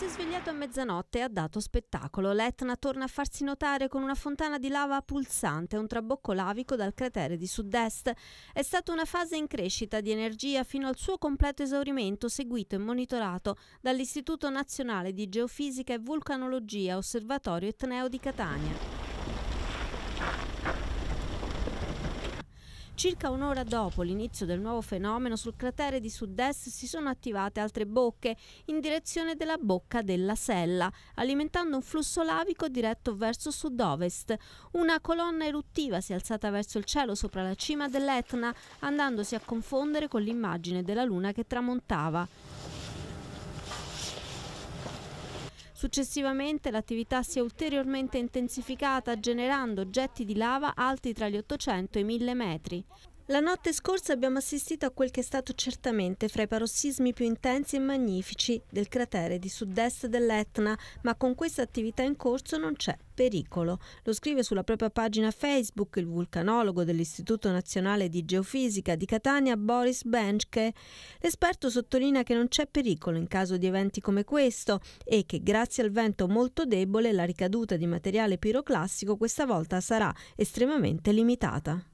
Si è svegliato a mezzanotte e ha dato spettacolo. L'Etna torna a farsi notare con una fontana di lava pulsante e un trabocco lavico dal cratere di sud-est. È stata una fase in crescita di energia fino al suo completo esaurimento, seguito e monitorato dall'Istituto Nazionale di Geofisica e Vulcanologia, Osservatorio Etneo di Catania. Circa un'ora dopo l'inizio del nuovo fenomeno, sul cratere di sud-est si sono attivate altre bocche in direzione della bocca della Sella, alimentando un flusso lavico diretto verso sud-ovest. Una colonna eruttiva si è alzata verso il cielo sopra la cima dell'Etna, andandosi a confondere con l'immagine della luna che tramontava. Successivamente l'attività si è ulteriormente intensificata generando getti di lava alti tra gli 800 e i 1000 metri. La notte scorsa abbiamo assistito a quel che è stato certamente fra i parossismi più intensi e magnifici del cratere di sud-est dell'Etna, ma con questa attività in corso non c'è pericolo. Lo scrive sulla propria pagina Facebook il vulcanologo dell'Istituto Nazionale di Geofisica di Catania Boris Benchke. L'esperto sottolinea che non c'è pericolo in caso di eventi come questo e che grazie al vento molto debole la ricaduta di materiale piroclassico questa volta sarà estremamente limitata.